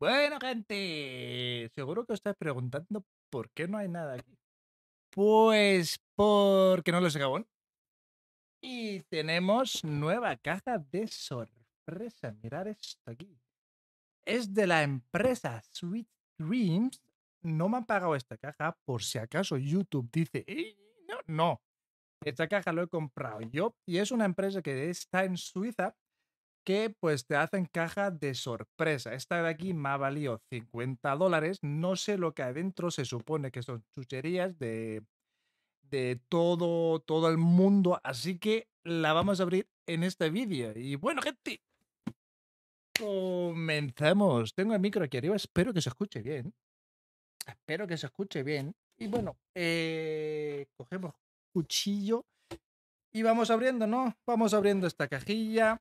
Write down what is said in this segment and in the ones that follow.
Bueno, gente, seguro que os estáis preguntando por qué no hay nada aquí. Pues porque no lo sé Y tenemos nueva caja de sorpresa. Mirad esto aquí. Es de la empresa Sweet Dreams. No me han pagado esta caja por si acaso YouTube dice, no, no. Esta caja lo he comprado yo y es una empresa que está en Suiza que pues te hacen caja de sorpresa. Esta de aquí me ha valido 50 dólares. No sé lo que adentro se supone que son chucherías de, de todo, todo el mundo. Así que la vamos a abrir en este vídeo. Y bueno, gente, comenzamos. Tengo el micro aquí arriba. Espero que se escuche bien. Espero que se escuche bien. Y bueno, eh, cogemos cuchillo y vamos abriendo, ¿no? Vamos abriendo esta cajilla.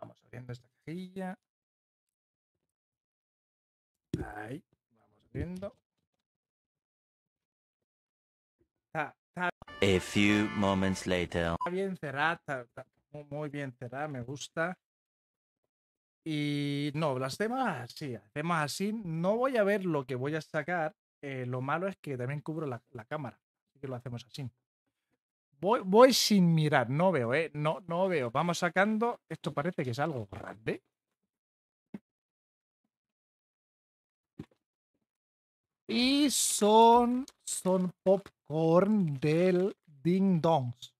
Vamos abriendo esta cajilla. Ahí, vamos abriendo. Está, moments later. bien cerrada, muy bien cerrada, me gusta. Y no, las demás así, hacemos temas así. No voy a ver lo que voy a sacar. Eh, lo malo es que también cubro la, la cámara. Así que lo hacemos así. Voy, sin mirar, no veo, ¿eh? No, no veo. Vamos sacando. Esto parece que es algo grande. Y son, son popcorn del Ding Dongs.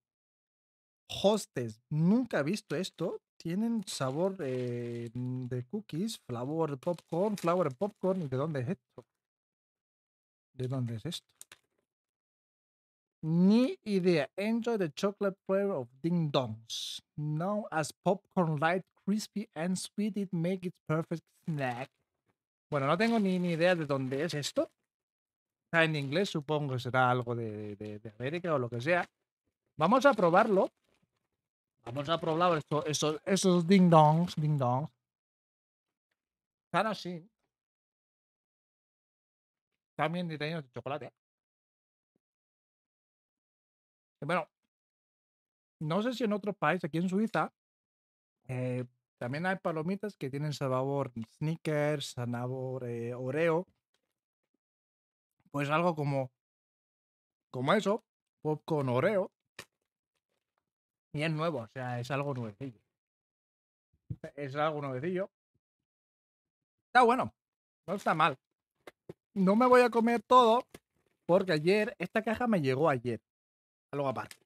Hostes, nunca he visto esto. Tienen sabor eh, de cookies, flavor popcorn, flower popcorn. ¿De dónde es esto? ¿De dónde es esto? Ni idea. Enjoy the chocolate flavor of ding dongs. Now as popcorn light, crispy and sweet, it makes it perfect snack. Bueno, no tengo ni, ni idea de dónde es esto. Está en inglés, supongo que será algo de, de, América o lo que sea. Vamos a probarlo. Vamos a probar esto, esos, ding dongs, ding dongs. Están así. También diseños de chocolate. Eh, bueno, no sé si en otro país, aquí en Suiza, eh, también hay palomitas que tienen sabor sneakers, sabor eh, oreo. Pues algo como, como eso, pop con oreo. Y es nuevo, o sea, es algo nuevecillo. Es algo nuevecillo. Está bueno, no está mal. No me voy a comer todo porque ayer, esta caja me llegó ayer algo aparte.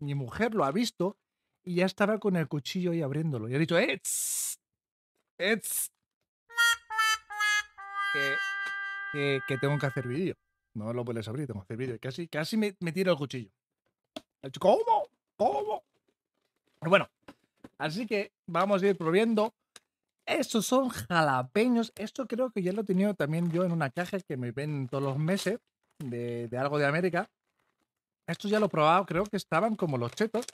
Mi mujer lo ha visto y ya estaba con el cuchillo ahí abriéndolo. Y ha dicho, ¡Ets! Eh, ¡Ets eh, Que, tengo que hacer vídeo. No lo puedes abrir, tengo que hacer vídeo. Casi, casi me, tiro el cuchillo. ¿Cómo? ¿Cómo? Bueno, así que vamos a ir probiendo. Estos son jalapeños. Esto creo que ya lo he tenido también yo en una caja que me ven todos los meses de algo de América. Esto ya lo he probado, creo que estaban como los chetos.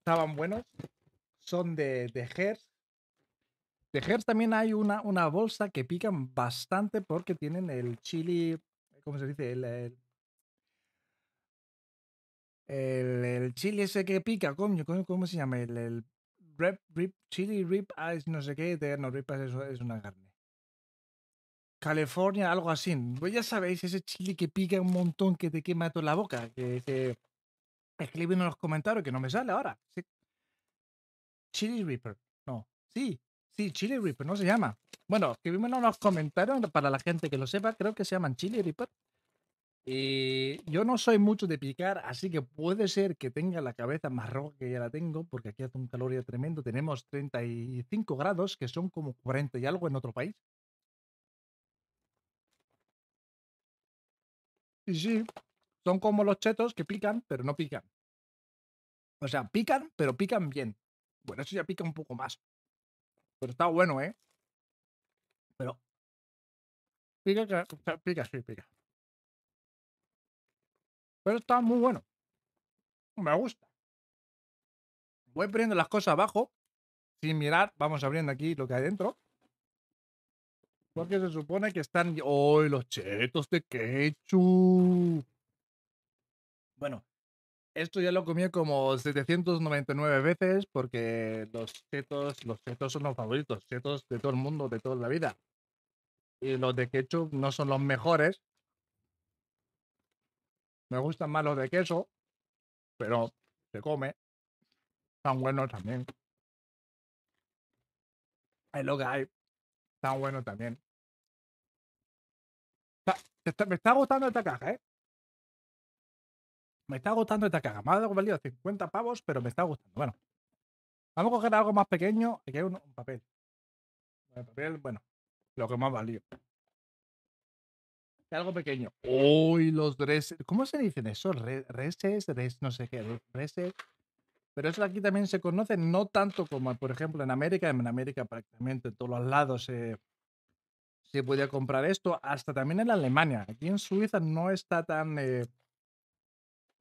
Estaban buenos. Son de, de De HERS también hay una, una bolsa que pican bastante porque tienen el chili. ¿Cómo se dice? El, el, chili ese que pica, coño, ¿cómo, se llama? El, chili rip ice, no sé qué. no, rip eso es una carne. California, algo así. Pues ya sabéis, ese chili que pica un montón, que te quema toda la boca. Que en los comentarios que no me sale ahora. Sí. Chili Reaper. No. Sí, sí, Chili Reaper, no se llama. Bueno, escribimos en los comentarios para la gente que lo sepa. Creo que se llaman Chili Reaper. Y yo no soy mucho de picar, así que puede ser que tenga la cabeza más roja que ya la tengo, porque aquí hace un calor tremendo. Tenemos 35 grados, que son como 40 y algo en otro país. Sí, sí. Son como los chetos que pican, pero no pican. O sea, pican, pero pican bien. Bueno, eso ya pica un poco más. Pero está bueno, ¿eh? Pero. Pica, pica, sí, pica. Pero está muy bueno. Me gusta. Voy poniendo las cosas abajo. Sin mirar, vamos abriendo aquí lo que hay dentro. Porque se supone que están. ¡Ay, los chetos de ketchup! Bueno, esto ya lo comí como 799 veces porque los chetos, los chetos son los favoritos, chetos de todo el mundo, de toda la vida. Y los de ketchup no son los mejores. Me gustan más los de queso, pero se come. Están buenos también. Es lo que hay. Están buenos también me está gustando esta caja, ¿eh? Me está gustando esta caja. Me ha valido 50 pavos, pero me está gustando. Bueno, vamos a coger algo más pequeño. Aquí hay un, papel. papel, bueno, lo que más valió. Algo pequeño. Uy, los reses ¿Cómo se dicen eso? Reses, res, no sé qué. Reses. Pero eso aquí también se conoce, no tanto como, por ejemplo, en América. En América, prácticamente todos los lados se podía comprar esto, hasta también en Alemania. Aquí en Suiza no está tan. Eh,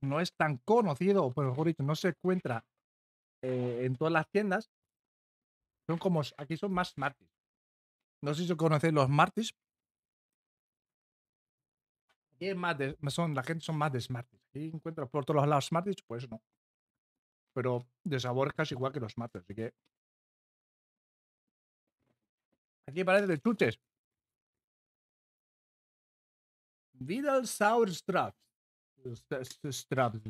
no es tan conocido, o mejor dicho, no se encuentra eh, en todas las tiendas. Son como. Aquí son más Smarties. No sé si conocéis los Smarties. Aquí más son, la gente son más de Smarties. Aquí encuentras por todos los lados Smarties, pues no. Pero de sabor casi igual que los Smarties, así que. Aquí parece de chuches. Vidal sour straps. Straps.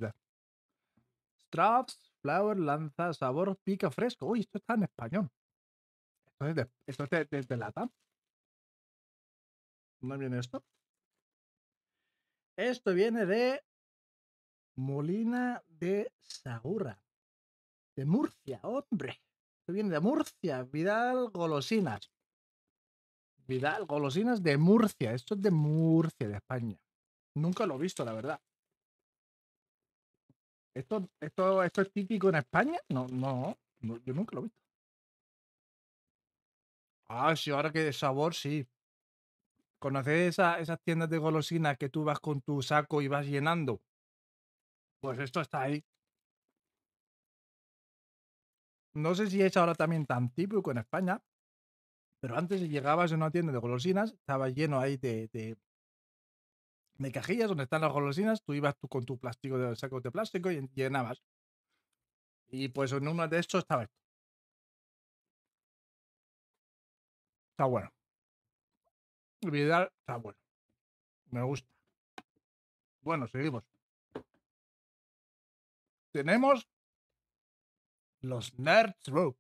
Straps, flower, lanza, sabor, pica fresco. Uy, esto está en español. Esto es de, lata. ¿Dónde viene esto? Esto viene de Molina de Sagura. De Murcia, hombre. Esto viene de Murcia. Vidal Golosinas. Vidal, golosinas de Murcia. Esto es de Murcia, de España. Nunca lo he visto, la verdad. ¿Esto, esto, esto es típico en España? No, no, yo nunca lo he visto. Ah, sí, ahora que de sabor, sí. ¿Conoces esas tiendas de golosinas que tú vas con tu saco y vas llenando? Pues esto está ahí. No sé si es ahora también tan típico en España, pero antes llegabas en una tienda de golosinas, estaba lleno ahí de, de, cajillas donde están las golosinas, tú ibas tú con tu plástico de saco de plástico y llenabas. Y pues en uno de estos estaba esto. Está bueno. Vidal está bueno. Me gusta. Bueno, seguimos. Tenemos los Nerds Rope.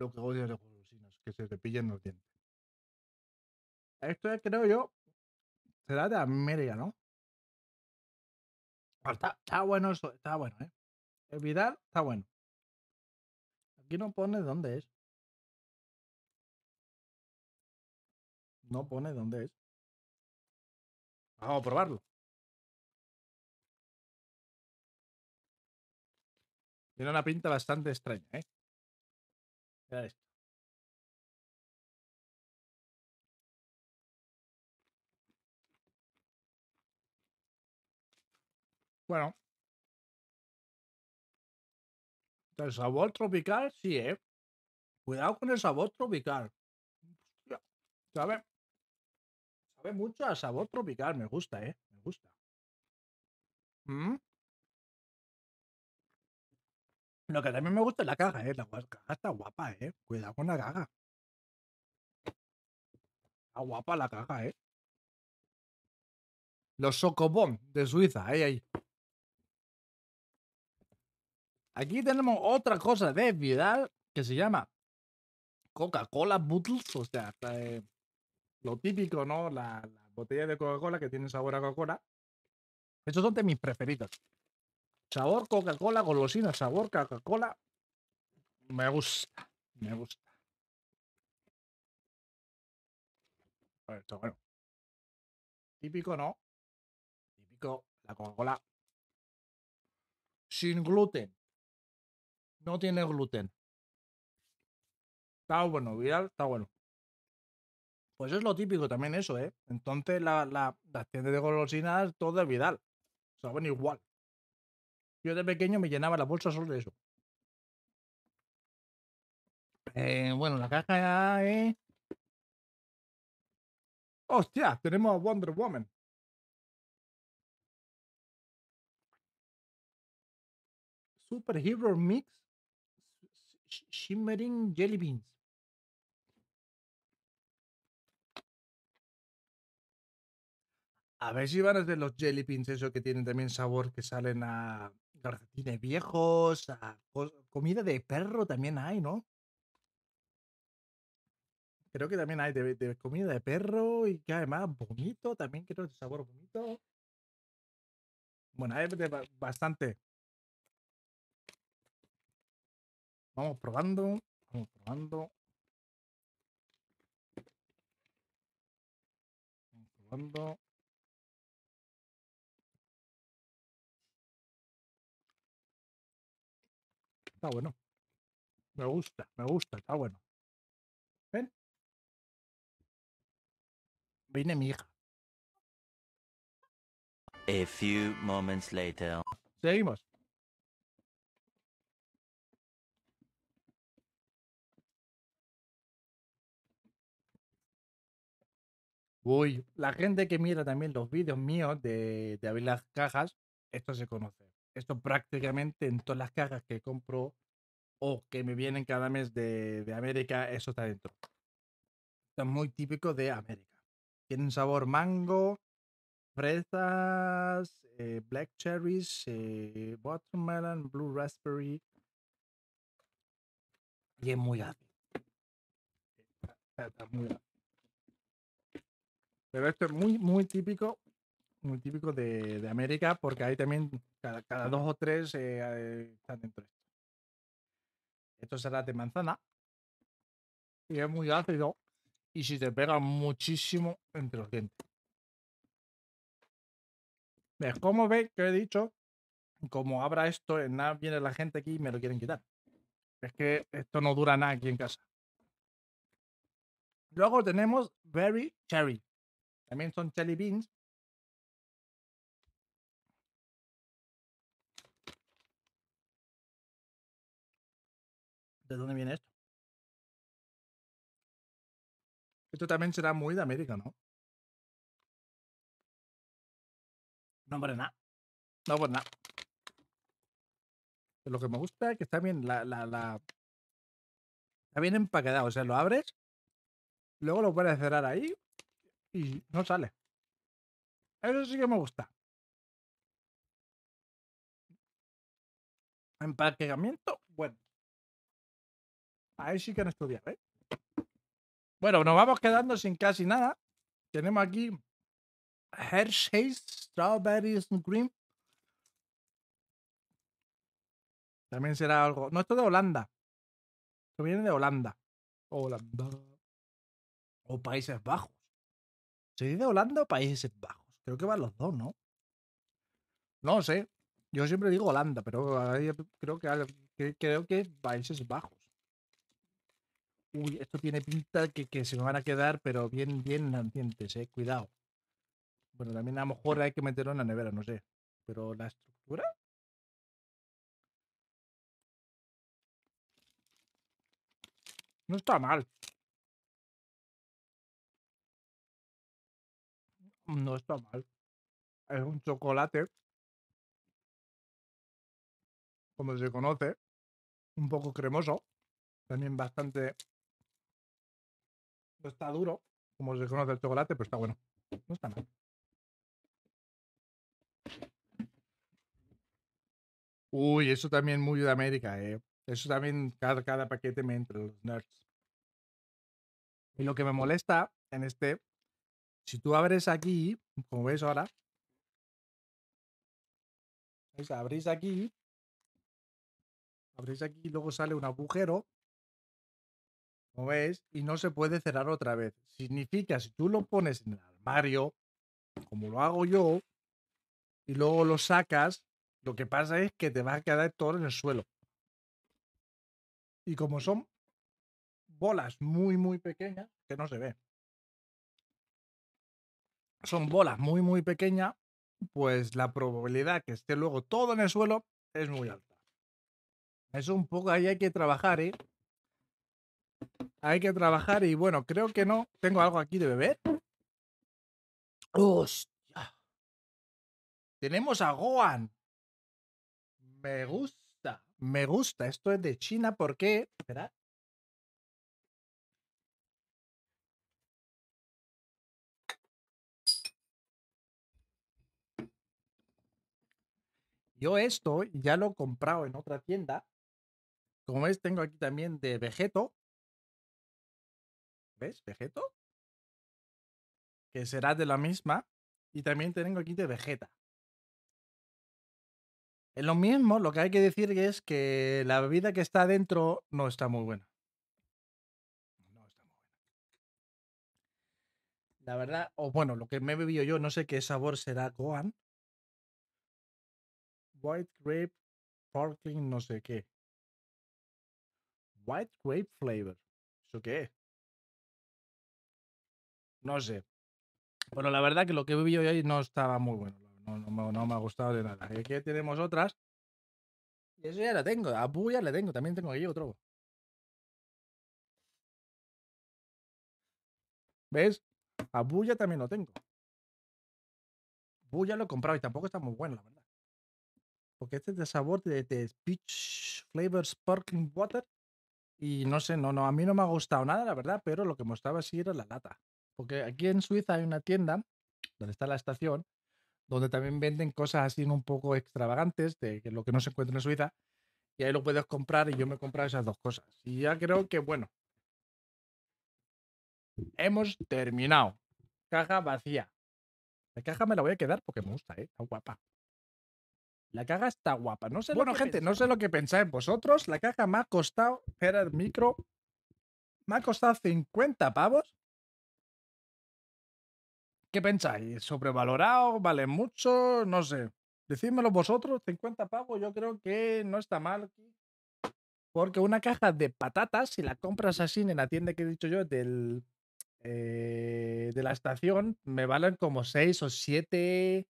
lo que de los golosinas, que se te pillen los dientes. Esto creo yo, será de América, ¿no? Está, está, bueno eso, está bueno, ¿eh? El Vidal está bueno. Aquí no pone dónde es. No pone dónde es. Vamos a probarlo. Tiene una pinta bastante extraña, ¿eh? Bueno. El sabor tropical, sí, ¿eh? Cuidado con el sabor tropical. ¿Sabe? Sabe mucho al sabor tropical. Me gusta, ¿eh? Me gusta. ¿Mm? Lo que también me gusta es la caja, ¿eh? La caja está guapa, ¿eh? Cuidado con la caja. Está guapa la caja, ¿eh? Los Socobón de Suiza, ahí, ahí. Aquí tenemos otra cosa de Vidal que se llama Coca-Cola Bottles, o sea, eh, lo típico, ¿no? La, la botella de Coca-Cola que tiene sabor a Coca-Cola. Estos son de mis preferidos. Sabor Coca-Cola, golosina, sabor Coca-Cola. Me gusta, me gusta. Bueno, bueno. Típico, ¿no? Típico, la Coca-Cola. Sin gluten. No tiene gluten. Está bueno, Vidal está bueno. Pues es lo típico también eso, ¿eh? Entonces la, la, las tiendas de golosinas, todo es viral. Saben igual. Yo de pequeño me llenaba la bolsa solo de eso. Eh, bueno, la caja ya es. ¡Hostia! Tenemos a Wonder Woman. Superhero Mix Shimmering Jelly Beans. A ver si van a ser los jelly beans, eso que tienen también sabor, que salen a, Garcetines viejos, comida de perro también hay, ¿no? Creo que también hay de, comida de perro y que además bonito, también creo de sabor bonito. Bueno, hay bastante. Vamos probando, vamos probando. Vamos probando. Está bueno. Me gusta, me gusta, está bueno. ¿Ven? Vine mi hija. A few moments later. Seguimos. Uy, la gente que mira también los vídeos míos de, de abrir las cajas, esto se conoce esto prácticamente en todas las cajas que compro o que me vienen cada mes de, América, eso está dentro. Esto es muy típico de América. Tienen sabor mango, fresas, eh, black cherries, eh, watermelon, blue raspberry. Y es muy ácido. Pero esto es muy, muy típico muy típico de, América, porque ahí también cada, dos o tres eh, están dentro esto. será de manzana y es muy ácido y si te pega muchísimo entre los dientes. Pues, ¿Ves cómo ve? que he dicho? Como abra esto, en nada viene la gente aquí y me lo quieren quitar. Es que esto no dura nada aquí en casa. Luego tenemos Berry Cherry. También son cherry beans, ¿De dónde viene esto? Esto también será muy de América, ¿no? No, por nada. No, por pues nada. Lo que me gusta es que está bien la, la, la... Está bien empaquetado. O sea, lo abres, luego lo puedes cerrar ahí y no sale. Eso sí que me gusta. Empaquetamiento, bueno. Ahí sí que no estudiar, ¿eh? Bueno, nos vamos quedando sin casi nada. Tenemos aquí Hershey's Strawberries and Cream. También será algo. No, esto de Holanda. Esto viene de Holanda. Holanda. O Países Bajos. ¿Se dice Holanda o Países Bajos? Creo que van los dos, ¿no? No sé. Yo siempre digo Holanda, pero creo que, creo que Países Bajos. Uy, esto tiene pinta que, que se me van a quedar, pero bien, bien nacientes, eh. Cuidado. Bueno, también a lo mejor hay que meterlo en la nevera, no sé. Pero la estructura. No está mal. No está mal. Es un chocolate. Como se conoce. Un poco cremoso. También bastante no pues, está duro, como se conoce del chocolate, pero está bueno. No está mal. Uy, eso también muy de América, eh. Eso también cada, cada paquete me entra, los nerds. Y lo que me molesta en este, si tú abres aquí, como ves ahora, abrís aquí, abrís aquí y luego sale un agujero como ves, y no se puede cerrar otra vez. Significa, si tú lo pones en el armario, como lo hago yo, y luego lo sacas, lo que pasa es que te va a quedar todo en el suelo. Y como son bolas muy, muy pequeñas, que no se ve. Son bolas muy, muy pequeñas, pues la probabilidad que esté luego todo en el suelo es muy alta. es un poco ahí hay que trabajar, ¿eh? Hay que trabajar y bueno, creo que no. Tengo algo aquí de beber. ¡Hostia! Tenemos a Gohan. Me gusta, me gusta. Esto es de China porque. Espera. Yo esto ya lo he comprado en otra tienda. Como ves, tengo aquí también de Vegeto. ¿Ves? Vegeto. Que será de la misma. Y también tengo aquí de Vegeta. En eh, lo mismo, lo que hay que decir es que la bebida que está adentro no está muy buena. No está muy buena. La verdad, o bueno, lo que me he bebido yo, no sé qué sabor será Gohan. White Grape Sparkling, no sé qué. White Grape Flavor. ¿Eso qué es? No sé. Bueno, la verdad que lo que he vivido hoy no estaba muy bueno. No, no, me ha gustado de nada. Y aquí tenemos otras. Y eso ya la tengo. A bulla la tengo. También tengo aquí otro. ¿Ves? A Buya también lo tengo. Buya lo he comprado y tampoco está muy bueno, la verdad. Porque este es de sabor de, Peach Flavor Sparkling Water. Y no sé, no, no, a mí no me ha gustado nada, la verdad, pero lo que mostraba sí era la lata. Porque aquí en Suiza hay una tienda donde está la estación, donde también venden cosas así un poco extravagantes de lo que no se encuentra en Suiza. Y ahí lo puedes comprar y yo me he comprado esas dos cosas. Y ya creo que, bueno, hemos terminado. Caja vacía. La caja me la voy a quedar porque me gusta, ¿eh? Está guapa. La caja está guapa. No sé bueno, gente, no sé lo que pensáis vosotros. La caja me ha costado, era el micro, me ha costado 50 pavos. ¿Qué pensáis? ¿Sobrevalorado? ¿Vale mucho? No sé. Decídmelo vosotros, 50 pavos, yo creo que no está mal. Porque una caja de patatas, si la compras así en la tienda que he dicho yo, del, eh, de la estación, me valen como 6 o 7,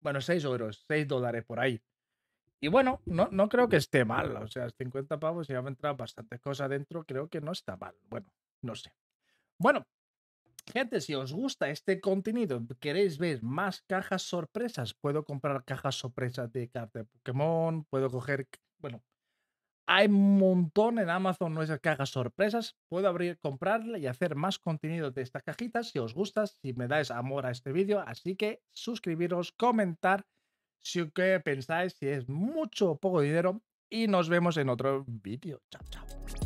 bueno, 6 euros, 6 dólares por ahí. Y bueno, no, no creo que esté mal. O sea, 50 pavos ya me entrado bastantes cosas dentro, creo que no está mal. Bueno, no sé. Bueno, Gente, si os gusta este contenido, queréis ver más cajas sorpresas, puedo comprar cajas sorpresas de cartas de Pokémon, puedo coger, bueno, hay un montón en Amazon nuestras cajas sorpresas. Puedo abrir, comprarla y hacer más contenido de estas cajitas si os gusta, si me dais amor a este vídeo. Así que suscribiros, comentar si pensáis, si es mucho o poco dinero. Y nos vemos en otro vídeo. Chao, chao.